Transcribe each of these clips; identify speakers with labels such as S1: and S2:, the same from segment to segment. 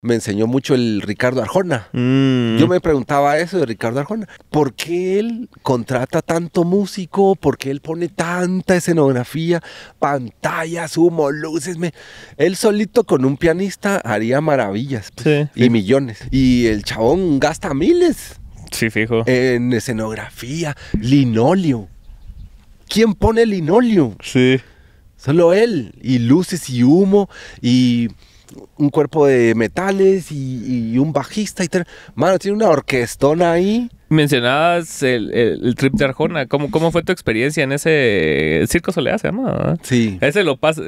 S1: me enseñó mucho el Ricardo Arjona. Yo mm. me preguntaba eso de Ricardo Arjona. ¿Por qué él contrata tanto músico? ¿Por qué él pone tanta escenografía, pantallas, humo, luces? Me... Él solito con un pianista haría maravillas pues, y millones. Y el chabón gasta miles. Sí, fijo. En escenografía, Linolio. ¿Quién pone linolio? Sí. Solo él. Y luces y humo y un cuerpo de metales y, un bajista y tal. Mano, tiene una orquestona ahí.
S2: Mencionabas el, el, trip de Arjona. ¿Cómo, fue tu experiencia en ese Circo Soleá? Se llama. Sí. Ese lo pasa.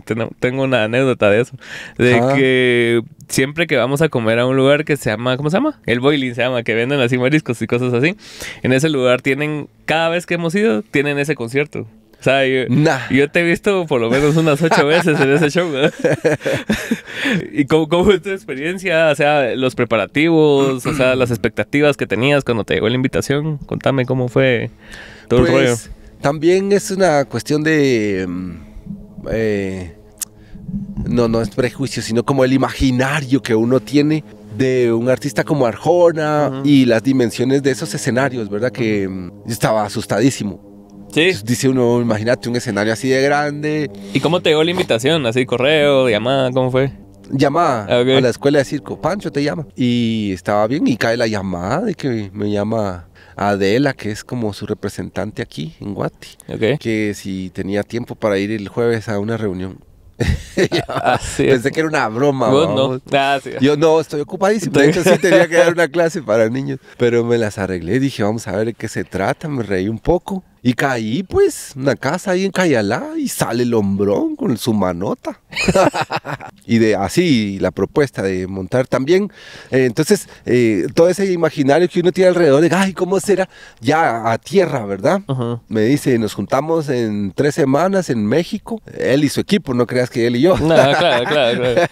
S2: Tengo una anécdota de eso. De que siempre que vamos a comer a un lugar que se llama. ¿Cómo se llama? El Boiling se llama, que venden así mariscos y cosas así. En ese lugar tienen. Cada vez que hemos ido, tienen ese concierto. O yo, te he visto por lo menos unas ocho veces en ese show. ¿Y cómo, fue tu experiencia? O sea, los preparativos, o sea, las expectativas que tenías cuando te llegó la invitación.
S1: Contame cómo fue
S2: todo el pues, rollo.
S1: También es una cuestión de... Mm, eh, no, no es prejuicio, sino como el imaginario que uno tiene de un artista como Arjona y las dimensiones de esos escenarios, ¿verdad? Que mm, estaba asustadísimo. Dice uno, imagínate un escenario así de grande.
S2: ¿Y cómo te llegó la invitación? ¿Así correo,
S1: llamada? ¿Cómo fue? Llamada ah, a la escuela de circo. Pancho te llama. Y estaba bien y cae la llamada de que me llama Adela, que es como su representante aquí en Guati. Que si tenía tiempo para ir el jueves a una reunión. Así ah, Pensé que era una broma. Ah, Yo no, estoy ocupadísimo. De hecho, sí tenía que dar una clase para niños. Pero me las arreglé. Dije, vamos a ver de qué se trata. Me reí un poco. Y caí, pues, una casa ahí en Cayalá y sale el hombrón con su manota. y de así la propuesta de montar también. Eh, entonces, eh, todo ese imaginario que uno tiene alrededor de, ay, ¿cómo será? Ya a tierra, ¿verdad? Me dice, nos juntamos en tres semanas en México. Él y su equipo, no creas que él y yo. claro, claro,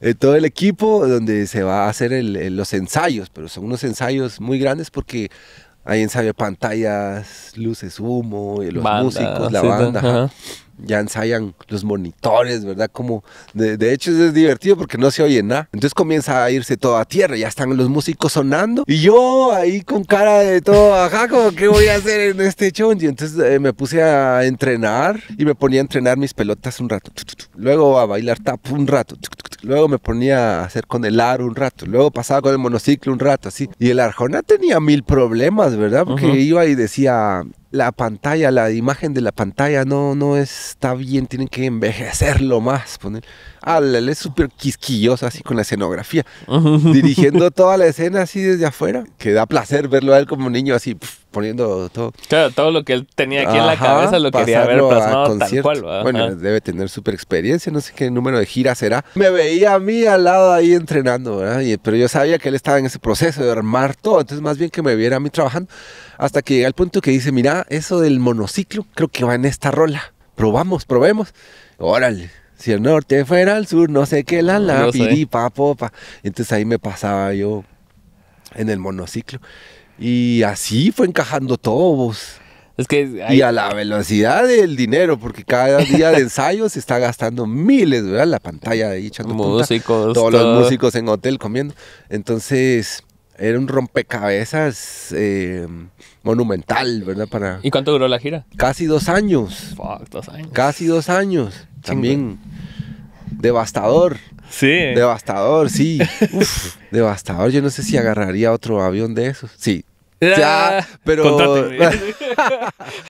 S1: eh, todo el equipo donde se va a hacer los ensayos, pero son unos ensayos muy grandes porque Ahí ensayan pantallas, luces, humo, y eh, los músicos, la banda. Ya ensayan los monitores, ¿verdad? Como, de, de, hecho es divertido porque no se oye nada. Entonces comienza a irse todo a tierra, ya están los músicos sonando. Y yo ahí con cara de todo, ajá, ¿qué voy a hacer en este show? Y entonces eh, me puse a entrenar y me ponía a entrenar mis pelotas un rato. Luego a bailar tap un rato luego me ponía a hacer con el ar un rato, luego pasaba con el monociclo un rato, así. Y el Arjona tenía mil problemas, ¿verdad? Porque iba y decía, la pantalla, la imagen de la pantalla no, no está bien, tienen que envejecerlo más. Poner. Ah, él es súper quisquilloso así con la escenografía, dirigiendo toda la escena así desde afuera, que da placer verlo a él como niño así poniendo todo.
S2: Claro, todo lo que él tenía aquí en la cabeza lo quería ver plasmado tal cual. Bueno,
S1: debe tener súper experiencia, no sé qué número de giras será. Me veía a mí al lado ahí entrenando, ¿verdad? pero yo sabía que él estaba en ese proceso de armar todo, entonces más bien que me viera a mí trabajando, hasta que llega al punto que dice, mira, eso del monociclo creo que va en esta rola, probamos, probemos, órale. Si el norte fuera al sur, no sé qué, la la, pa, pa, popa. Entonces ahí me pasaba yo en el monociclo. Y así fue encajando todos. Es que Y a la velocidad del dinero, porque cada día de ensayo se está gastando miles, ¿verdad? La pantalla ahí echando todos los músicos en hotel comiendo. Entonces, era un rompecabezas eh, monumental, ¿verdad? Para...
S2: ¿Y cuánto duró la gira?
S1: Casi dos años. Fuck, dos años. Casi dos años. También. Devastador. Sí. Devastador, sí. devastador. Yo no sé si agarraría otro avión de esos. Sí. Ya, ah, pero.